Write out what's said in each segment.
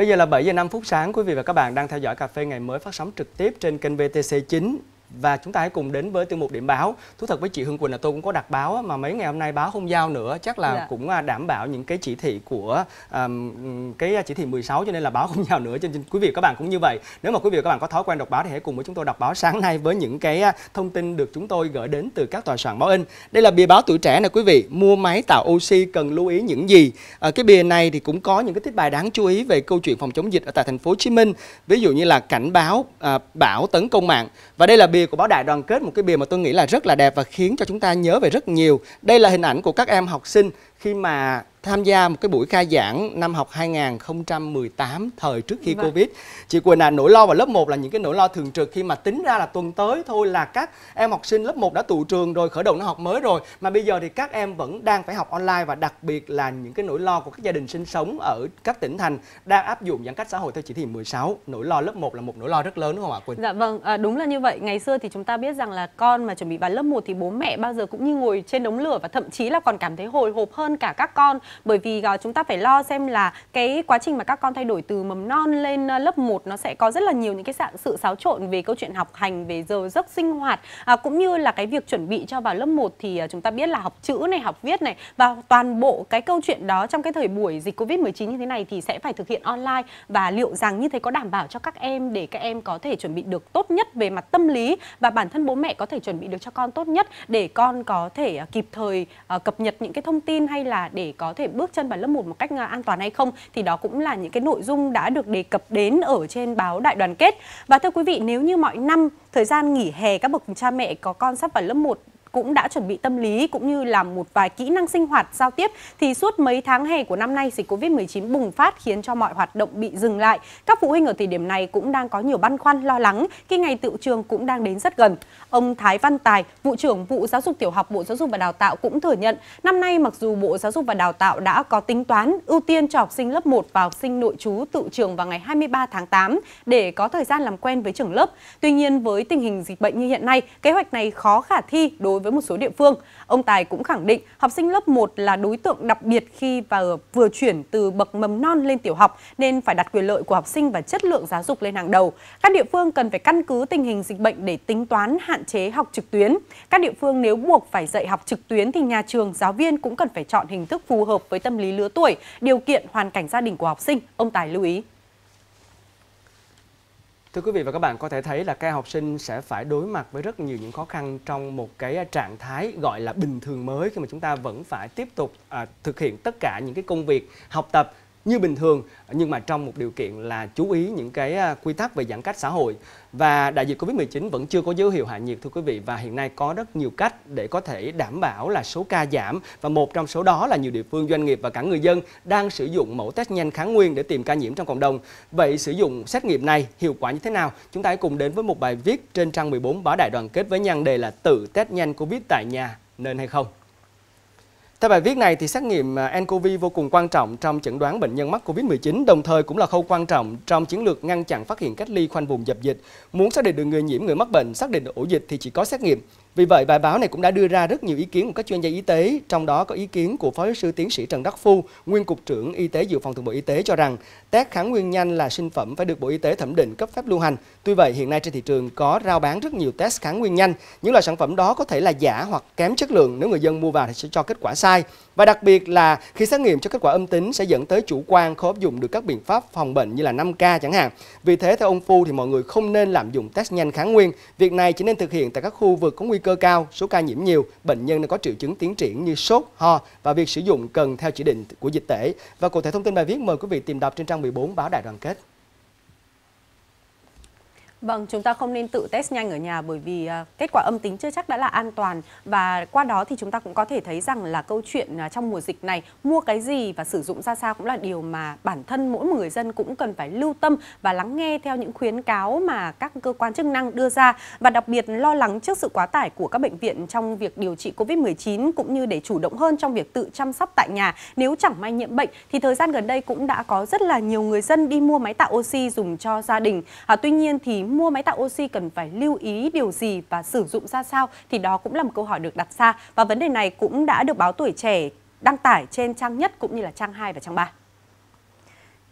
Bây giờ là 7 giờ 5 phút sáng, quý vị và các bạn đang theo dõi Cà phê ngày mới phát sóng trực tiếp trên kênh VTC9 và chúng ta hãy cùng đến với tiêu mục điểm báo thú thật với chị Hương Quỳnh là tôi cũng có đặt báo mà mấy ngày hôm nay báo không giao nữa chắc là dạ. cũng à, đảm bảo những cái chỉ thị của um, cái à, chỉ thị 16 cho nên là báo không giao nữa cho nên quý vị và các bạn cũng như vậy nếu mà quý vị và các bạn có thói quen đọc báo thì hãy cùng với chúng tôi đọc báo sáng nay với những cái à, thông tin được chúng tôi gửi đến từ các tòa soạn báo in đây là bìa báo tuổi trẻ nè quý vị mua máy tạo oxy cần lưu ý những gì à, cái bìa này thì cũng có những cái tiết bài đáng chú ý về câu chuyện phòng chống dịch ở tại thành phố Hồ Chí Minh ví dụ như là cảnh báo à, bão tấn công mạng và đây là bìa bìa của báo đại đoàn kết một cái bìa mà tôi nghĩ là rất là đẹp và khiến cho chúng ta nhớ về rất nhiều đây là hình ảnh của các em học sinh khi mà tham gia một cái buổi khai giảng năm học 2018 thời trước khi Đúng vâng. Covid. Chị Quỳnh à, nỗi lo vào lớp 1 là những cái nỗi lo thường trực khi mà tính ra là tuần tới thôi là các em học sinh lớp 1 đã tụ trường rồi, khởi động năm học mới rồi mà bây giờ thì các em vẫn đang phải học online và đặc biệt là những cái nỗi lo của các gia đình sinh sống ở các tỉnh thành đang áp dụng giãn cách xã hội theo chỉ thị 16. Nỗi lo lớp 1 là một nỗi lo rất lớn đúng không ạ Quỳnh? Dạ vâng, à, đúng là như vậy. Ngày xưa thì chúng ta biết rằng là con mà chuẩn bị vào lớp 1 thì bố mẹ bao giờ cũng như ngồi trên đống lửa và thậm chí là còn cảm thấy hồi hộp hơn hơn cả các con bởi vì uh, chúng ta phải lo xem là cái quá trình mà các con thay đổi từ mầm non lên uh, lớp 1 nó sẽ có rất là nhiều những cái dạng sự xáo trộn về câu chuyện học hành về giờ giấc sinh hoạt uh, cũng như là cái việc chuẩn bị cho vào lớp 1 thì uh, chúng ta biết là học chữ này học viết này và toàn bộ cái câu chuyện đó trong cái thời buổi dịch Covid-19 như thế này thì sẽ phải thực hiện online và liệu rằng như thế có đảm bảo cho các em để các em có thể chuẩn bị được tốt nhất về mặt tâm lý và bản thân bố mẹ có thể chuẩn bị được cho con tốt nhất để con có thể kịp thời cập nhật những cái thông tin hay hay là để có thể bước chân vào lớp 1 một cách à, an toàn hay không thì đó cũng là những cái nội dung đã được đề cập đến ở trên báo Đại đoàn kết. Và thưa quý vị, nếu như mọi năm thời gian nghỉ hè các bậc cha mẹ có con sắp vào lớp 1 cũng đã chuẩn bị tâm lý cũng như là một vài kỹ năng sinh hoạt giao tiếp thì suốt mấy tháng hè của năm nay dịch Covid-19 bùng phát khiến cho mọi hoạt động bị dừng lại. Các phụ huynh ở thời điểm này cũng đang có nhiều băn khoăn lo lắng khi ngày tự trường cũng đang đến rất gần. Ông Thái Văn Tài, vụ trưởng vụ giáo dục tiểu học Bộ Giáo dục và Đào tạo cũng thừa nhận năm nay mặc dù Bộ Giáo dục và Đào tạo đã có tính toán ưu tiên cho học sinh lớp 1 và học sinh nội trú tự trường vào ngày 23 tháng 8 để có thời gian làm quen với trường lớp. Tuy nhiên với tình hình dịch bệnh như hiện nay, kế hoạch này khó khả thi đối đối với một số địa phương. Ông Tài cũng khẳng định học sinh lớp 1 là đối tượng đặc biệt khi và vừa chuyển từ bậc mầm non lên tiểu học nên phải đặt quyền lợi của học sinh và chất lượng giáo dục lên hàng đầu. Các địa phương cần phải căn cứ tình hình dịch bệnh để tính toán hạn chế học trực tuyến. Các địa phương nếu buộc phải dạy học trực tuyến thì nhà trường, giáo viên cũng cần phải chọn hình thức phù hợp với tâm lý lứa tuổi, điều kiện, hoàn cảnh gia đình của học sinh, ông Tài lưu ý. Thưa quý vị và các bạn có thể thấy là các học sinh sẽ phải đối mặt với rất nhiều những khó khăn trong một cái à, trạng thái gọi là bình thường mới khi mà chúng ta vẫn phải tiếp tục à, thực hiện tất cả những cái công việc học tập như bình thường nhưng mà trong một điều kiện là chú ý những cái à, quy tắc về giãn cách xã hội và đại dịch Covid-19 vẫn chưa có dấu hiệu hạ nhiệt thưa quý vị và hiện nay có rất nhiều cách để có thể đảm bảo là số ca giảm và một trong số đó là nhiều địa phương doanh nghiệp và cả người dân đang sử dụng mẫu test nhanh kháng nguyên để tìm ca nhiễm trong cộng đồng. Vậy sử dụng xét nghiệm này hiệu quả như thế nào? Chúng ta hãy cùng đến với một bài viết trên trang 14 báo Đại đoàn kết với nhan đề là tự test nhanh Covid tại nhà nên hay không? Theo bài viết này thì xét nghiệm à, nCoV vô cùng quan trọng trong chẩn đoán bệnh nhân mắc COVID-19 đồng thời cũng là khâu quan trọng trong chiến lược ngăn chặn phát hiện cách ly khoanh vùng dập dịch. Muốn xác định được người nhiễm người mắc bệnh, xác định được ổ dịch thì chỉ có xét nghiệm. Vì vậy, bài báo này cũng đã đưa ra rất nhiều ý kiến của các chuyên gia y tế, trong đó có ý kiến của Phó giáo sư tiến sĩ Trần Đắc Phu, nguyên Cục trưởng Y tế Dự phòng thuộc Bộ Y tế cho rằng test kháng nguyên nhanh là sinh phẩm phải được Bộ Y tế thẩm định cấp phép lưu hành. Tuy vậy, hiện nay trên thị trường có rao bán rất nhiều test kháng nguyên nhanh. Những loại sản phẩm đó có thể là giả hoặc kém chất lượng nếu người dân mua vào thì sẽ cho kết quả sai. Và đặc biệt là khi xét nghiệm cho kết quả âm tính sẽ dẫn tới chủ quan khó áp dụng được các biện pháp phòng bệnh như là 5K chẳng hạn. Vì thế, theo ông Phu thì mọi người không nên lạm dụng test nhanh kháng nguyên. Việc này chỉ nên thực hiện tại các khu vực có nguy cơ cao, số ca nhiễm nhiều, bệnh nhân có triệu chứng tiến triển như sốt, ho và việc sử dụng cần theo chỉ định của dịch tễ. Và cụ thể thông tin bài viết mời quý vị tìm đọc trên trang 14 báo Đại đoàn kết. Vâng, chúng ta không nên tự test nhanh ở nhà bởi vì à, kết quả âm tính chưa chắc đã là an toàn và qua đó thì chúng ta cũng có thể thấy rằng là câu chuyện à, trong mùa dịch này mua cái gì và sử dụng ra sao cũng là điều mà bản thân mỗi một người dân cũng cần phải lưu tâm và lắng nghe theo những khuyến cáo mà các cơ quan chức năng đưa ra và đặc biệt lo lắng trước sự quá tải của các bệnh viện trong việc điều trị Covid-19 cũng như để chủ động hơn trong việc tự chăm sóc tại nhà nếu chẳng may nhiễm bệnh thì thời gian gần đây cũng đã có rất là nhiều người dân đi mua máy tạo oxy dùng cho gia đình. À, tuy nhiên thì mua máy tạo oxy cần phải lưu ý điều gì và sử dụng ra sao thì đó cũng là một câu hỏi được đặt ra và vấn đề này cũng đã được báo tuổi trẻ đăng tải trên trang nhất cũng như là trang 2 và trang 3.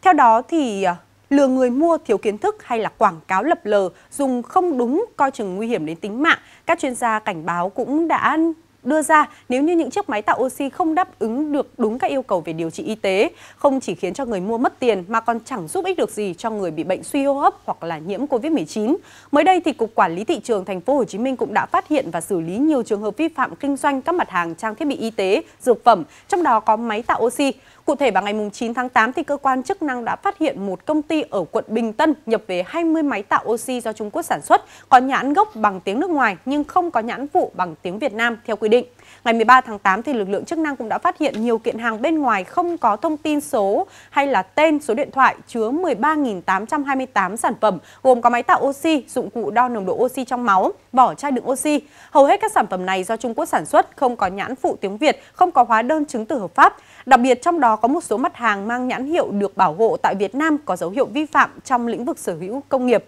Theo đó thì à, lừa người mua thiếu kiến thức hay là quảng cáo lập lờ, dùng không đúng coi chừng nguy hiểm đến tính mạng. Các chuyên gia cảnh báo cũng đã đưa ra nếu như những chiếc máy tạo oxy không đáp ứng được đúng các yêu cầu về điều trị y tế, không chỉ khiến cho người mua mất tiền mà còn chẳng giúp ích được gì cho người bị bệnh suy hô hấp hoặc là nhiễm COVID-19. Mới đây thì cục quản lý thị trường thành phố Hồ Chí Minh cũng đã phát hiện và xử lý nhiều trường hợp vi phạm kinh doanh các mặt hàng trang thiết bị y tế, dược phẩm, trong đó có máy tạo oxy. Cụ thể vào ngày 9 tháng 8 thì cơ quan chức năng đã phát hiện một công ty ở quận Bình Tân nhập về 20 máy tạo oxy do Trung Quốc sản xuất, có nhãn gốc bằng tiếng nước ngoài nhưng không có nhãn phụ bằng tiếng Việt Nam theo quy quy định. Ngày 13 tháng 8 thì lực lượng chức năng cũng đã phát hiện nhiều kiện hàng bên ngoài không có thông tin số hay là tên số điện thoại chứa 13.828 sản phẩm gồm có máy tạo oxy, dụng cụ đo nồng độ oxy trong máu, vỏ chai đựng oxy. Hầu hết các sản phẩm này do Trung Quốc sản xuất, không có nhãn phụ tiếng Việt, không có hóa đơn chứng từ hợp pháp. Đặc biệt trong đó có một số mặt hàng mang nhãn hiệu được bảo hộ tại Việt Nam có dấu hiệu vi phạm trong lĩnh vực sở hữu công nghiệp.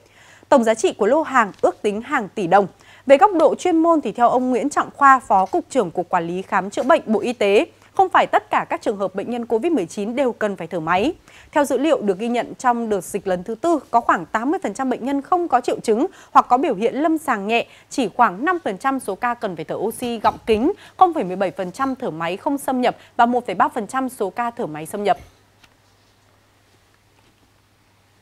Tổng giá trị của lô hàng ước tính hàng tỷ đồng. Về góc độ chuyên môn thì theo ông Nguyễn Trọng Khoa, Phó Cục trưởng Cục Quản lý Khám chữa bệnh Bộ Y tế, không phải tất cả các trường hợp bệnh nhân COVID-19 đều cần phải thở máy. Theo dữ liệu được ghi nhận trong đợt dịch lần thứ tư, có khoảng 80% bệnh nhân không có triệu chứng hoặc có biểu hiện lâm sàng nhẹ, chỉ khoảng 5% số ca cần phải thở oxy gọng kính, 0,17% thở máy không xâm nhập và 1,3% số ca thở máy xâm nhập.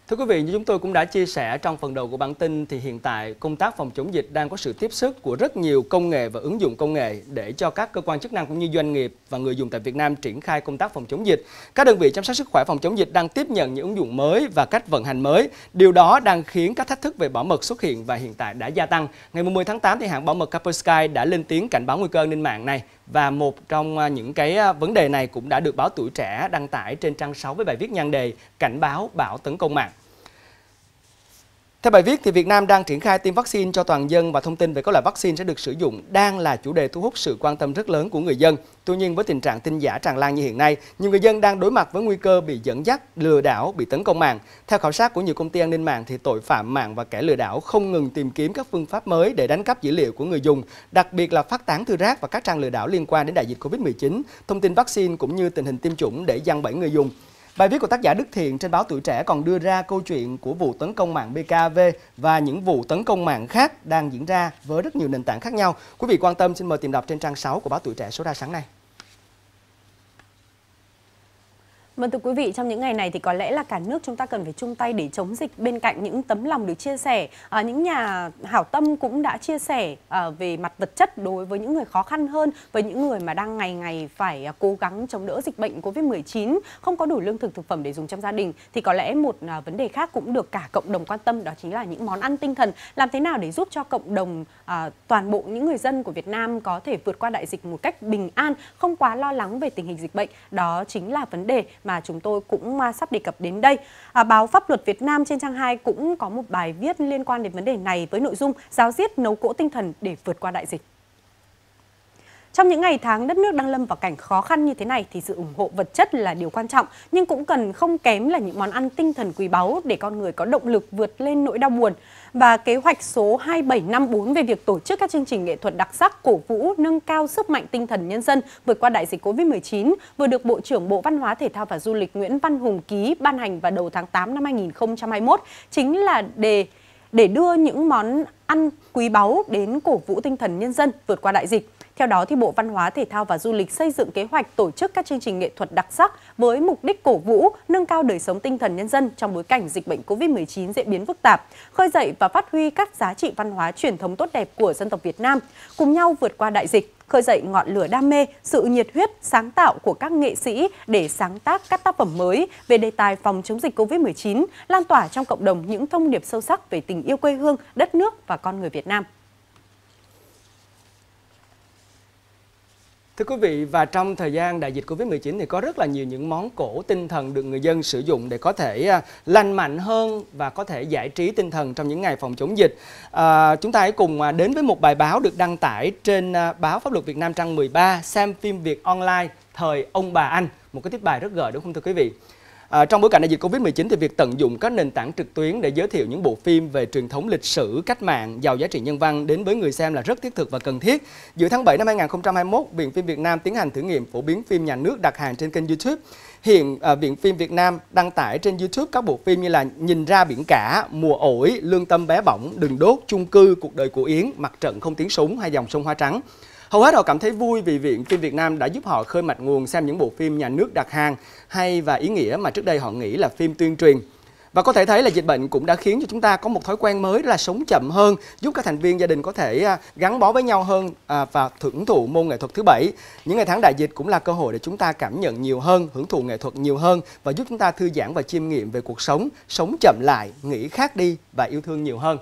Thưa quý vị, như chúng tôi cũng đã chia sẻ trong phần đầu của bản tin thì hiện tại công tác phòng chống dịch đang có sự tiếp sức của rất nhiều công nghệ và ứng dụng công nghệ để cho các cơ quan chức năng cũng như doanh nghiệp và người dùng tại Việt Nam triển khai công tác phòng chống dịch. Các đơn vị chăm sóc sức khỏe phòng chống dịch đang tiếp nhận những ứng dụng mới và cách vận hành mới. Điều đó đang khiến các thách thức về bảo mật xuất hiện và hiện tại đã gia tăng. Ngày 10 tháng 8 thì hãng bảo mật Kaspersky đã lên tiếng cảnh báo nguy cơ an ninh mạng này và một trong à, những cái à, vấn đề này cũng đã được báo tuổi trẻ đăng tải trên trang 6 với bài viết nhan đề Cảnh báo bão tấn công mạng. Theo bài viết, thì Việt Nam đang triển khai tiêm vaccine cho toàn dân và thông tin về các loại vaccine sẽ được sử dụng đang là chủ đề thu hút sự quan tâm rất lớn của người dân. Tuy nhiên, với tình trạng tin giả tràn lan như hiện nay, nhiều người dân đang đối mặt với nguy cơ bị dẫn dắt, lừa đảo, bị tấn công mạng. Theo khảo sát của nhiều công ty an ninh mạng, thì tội phạm mạng và kẻ lừa đảo không ngừng tìm kiếm các phương pháp mới để đánh cắp dữ liệu của người dùng, đặc biệt là phát tán thư rác và các trang lừa đảo liên quan đến đại dịch COVID-19, thông tin vaccine cũng như tình hình tiêm chủng để giăng bẫy người dùng. Bài viết của tác giả Đức Thiện trên báo Tuổi Trẻ còn đưa ra câu chuyện của vụ tấn công mạng BKV và những vụ tấn công mạng khác đang diễn ra với rất nhiều nền tảng khác nhau. Quý vị quan tâm xin mời tìm đọc trên trang 6 của báo Tuổi Trẻ số ra sáng nay. Vâng thưa quý vị, trong những ngày này thì có lẽ là cả nước chúng ta cần phải chung tay để chống dịch bên cạnh những tấm lòng được chia sẻ. À, những nhà hảo tâm cũng đã chia sẻ à, về mặt vật chất đối với những người khó khăn hơn, với những người mà đang ngày ngày phải à, cố gắng chống đỡ dịch bệnh Covid-19, không có đủ lương thực thực phẩm để dùng trong gia đình. Thì có lẽ một à, vấn đề khác cũng được cả cộng đồng quan tâm đó chính là những món ăn tinh thần. Làm thế nào để giúp cho cộng đồng à, toàn bộ những người dân của Việt Nam có thể vượt qua đại dịch một cách bình an, không quá lo lắng về tình hình dịch bệnh. Đó chính là vấn đề mà chúng tôi cũng à, sắp đề cập đến đây. À, báo Pháp luật Việt Nam trên trang 2 cũng có một bài viết liên quan đến vấn đề này với nội dung giáo diết nấu cỗ tinh thần để vượt qua đại dịch. Trong những ngày tháng đất nước đang lâm vào cảnh khó khăn như thế này thì sự ủng hộ vật chất là điều quan trọng nhưng cũng cần không kém là những món ăn tinh thần quý báu để con người có động lực vượt lên nỗi đau buồn. Và kế hoạch số 2754 về việc tổ chức các chương trình nghệ thuật đặc sắc cổ vũ nâng cao sức mạnh tinh thần nhân dân vượt qua đại dịch Covid-19 vừa được Bộ trưởng Bộ Văn hóa Thể thao và Du lịch Nguyễn Văn Hùng ký ban hành vào đầu tháng 8 năm 2021 chính là đề để đưa những món ăn quý báu đến cổ vũ tinh thần nhân dân vượt qua đại dịch. Theo đó, thì Bộ Văn hóa, Thể thao và Du lịch xây dựng kế hoạch tổ chức các chương trình nghệ thuật đặc sắc với mục đích cổ vũ, nâng cao đời sống tinh thần nhân dân trong bối cảnh dịch bệnh COVID-19 diễn biến phức tạp, khơi dậy và phát huy các giá trị văn hóa truyền thống tốt đẹp của dân tộc Việt Nam, cùng nhau vượt qua đại dịch, khơi dậy ngọn lửa đam mê, sự nhiệt huyết, sáng tạo của các nghệ sĩ để sáng tác các tác phẩm mới về đề tài phòng chống dịch COVID-19, lan tỏa trong cộng đồng những thông điệp sâu sắc về tình yêu quê hương, đất nước và con người Việt Nam. Thưa quý vị, và trong thời gian đại dịch Covid-19 thì có rất là nhiều những món cổ tinh thần được người dân sử dụng để có thể à, lành mạnh hơn và có thể giải trí tinh thần trong những ngày phòng chống dịch. À, chúng ta hãy cùng à, đến với một bài báo được đăng tải trên à, báo Pháp luật Việt Nam trang 13 xem phim Việt online thời ông bà anh. Một cái tiết bài rất gợi đúng không thưa quý vị? À, trong bối cảnh đại dịch Covid-19 thì việc tận dụng các nền tảng trực tuyến để giới thiệu những bộ phim về truyền thống lịch sử, cách mạng, giàu giá trị nhân văn đến với người xem là rất thiết thực và cần thiết. Giữa tháng 7 năm 2021, Viện phim Việt Nam tiến hành thử nghiệm phổ biến phim nhà nước đặt hàng trên kênh YouTube. Hiện à, Viện phim Việt Nam đăng tải trên YouTube các bộ phim như là Nhìn ra biển cả, Mùa ổi, Lương tâm bé bỏng, Đừng đốt, Chung cư, Cuộc đời của Yến, Mặt trận không tiếng súng hay Dòng sông Hoa Trắng. Hầu hết họ cảm thấy vui vì Viện Phim Việt Nam đã giúp họ khơi mạch nguồn xem những bộ phim nhà nước đặt hàng hay và ý nghĩa mà trước đây họ nghĩ là phim tuyên truyền. Và có thể thấy là dịch bệnh cũng đã khiến cho chúng ta có một thói quen mới là sống chậm hơn, giúp các thành viên gia đình có thể à, gắn bó với nhau hơn à, và thưởng thụ môn nghệ thuật thứ bảy. Những ngày tháng đại dịch cũng là cơ hội để chúng ta cảm nhận nhiều hơn, hưởng thụ nghệ thuật nhiều hơn và giúp chúng ta thư giãn và chiêm nghiệm về cuộc sống, sống chậm lại, nghĩ khác đi và yêu thương nhiều hơn.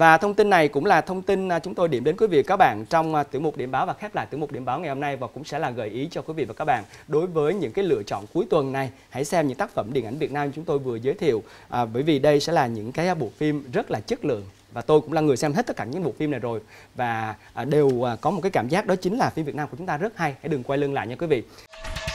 Và thông tin này cũng là thông tin à, chúng tôi điểm đến quý vị và các bạn trong à, tiểu mục điểm báo và khép lại tiểu mục điểm báo ngày hôm nay và cũng sẽ là gợi ý cho quý vị và các bạn đối với những cái lựa chọn cuối tuần này hãy xem những tác phẩm điện ảnh Việt Nam chúng tôi vừa giới thiệu à, bởi vì đây sẽ là những cái bộ phim rất là chất lượng và tôi cũng là người xem hết tất cả những bộ phim này rồi và à, đều có một cái cảm giác đó chính là phim Việt Nam của chúng ta rất hay hãy đừng quay lưng lại nha quý vị.